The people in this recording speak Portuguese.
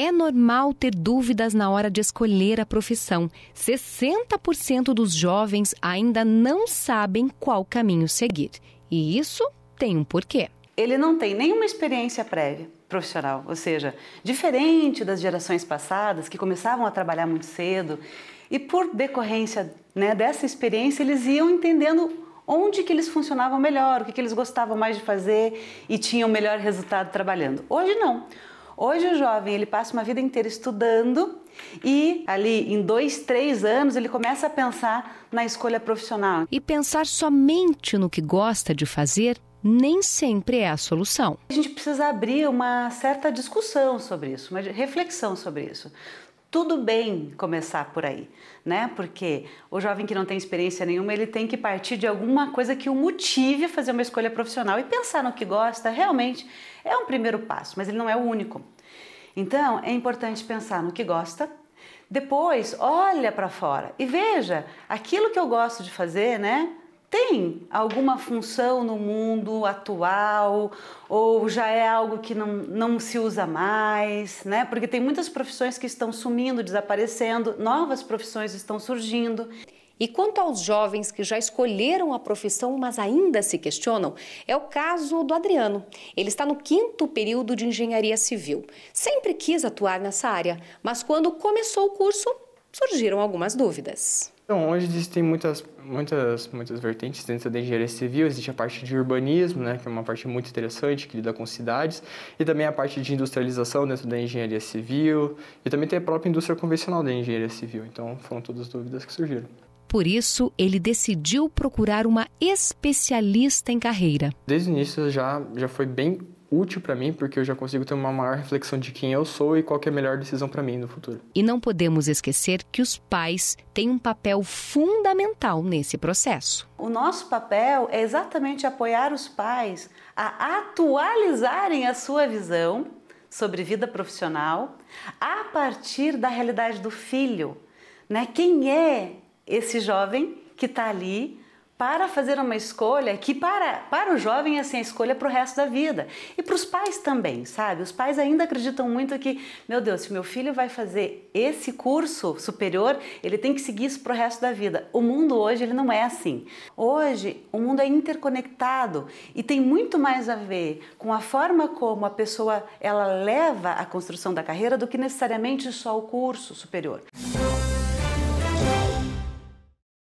É normal ter dúvidas na hora de escolher a profissão. 60% dos jovens ainda não sabem qual caminho seguir. E isso tem um porquê. Ele não tem nenhuma experiência prévia profissional, ou seja, diferente das gerações passadas que começavam a trabalhar muito cedo e por decorrência né, dessa experiência eles iam entendendo onde que eles funcionavam melhor, o que, que eles gostavam mais de fazer e tinham melhor resultado trabalhando. Hoje não. Hoje o jovem ele passa uma vida inteira estudando e ali em dois, três anos ele começa a pensar na escolha profissional. E pensar somente no que gosta de fazer nem sempre é a solução. A gente precisa abrir uma certa discussão sobre isso, uma reflexão sobre isso tudo bem começar por aí, né? Porque o jovem que não tem experiência nenhuma, ele tem que partir de alguma coisa que o motive a fazer uma escolha profissional e pensar no que gosta, realmente é um primeiro passo, mas ele não é o único. Então, é importante pensar no que gosta, depois olha para fora e veja aquilo que eu gosto de fazer, né? tem alguma função no mundo atual ou já é algo que não, não se usa mais, né? Porque tem muitas profissões que estão sumindo, desaparecendo, novas profissões estão surgindo. E quanto aos jovens que já escolheram a profissão, mas ainda se questionam, é o caso do Adriano. Ele está no quinto período de engenharia civil. Sempre quis atuar nessa área, mas quando começou o curso, surgiram algumas dúvidas. Então, hoje existem muitas, muitas, muitas vertentes dentro da engenharia civil. Existe a parte de urbanismo, né, que é uma parte muito interessante, que lida com cidades, e também a parte de industrialização dentro da engenharia civil, e também tem a própria indústria convencional da engenharia civil. Então, foram todas as dúvidas que surgiram. Por isso, ele decidiu procurar uma especialista em carreira. Desde o início já, já foi bem útil para mim, porque eu já consigo ter uma maior reflexão de quem eu sou e qual é a melhor decisão para mim no futuro. E não podemos esquecer que os pais têm um papel fundamental nesse processo. O nosso papel é exatamente apoiar os pais a atualizarem a sua visão sobre vida profissional a partir da realidade do filho, né? Quem é esse jovem que está ali para fazer uma escolha que para, para o jovem é assim, a escolha é para o resto da vida. E para os pais também, sabe? Os pais ainda acreditam muito que, meu Deus, se meu filho vai fazer esse curso superior, ele tem que seguir isso para o resto da vida. O mundo hoje ele não é assim. Hoje o mundo é interconectado e tem muito mais a ver com a forma como a pessoa ela leva a construção da carreira do que necessariamente só o curso superior.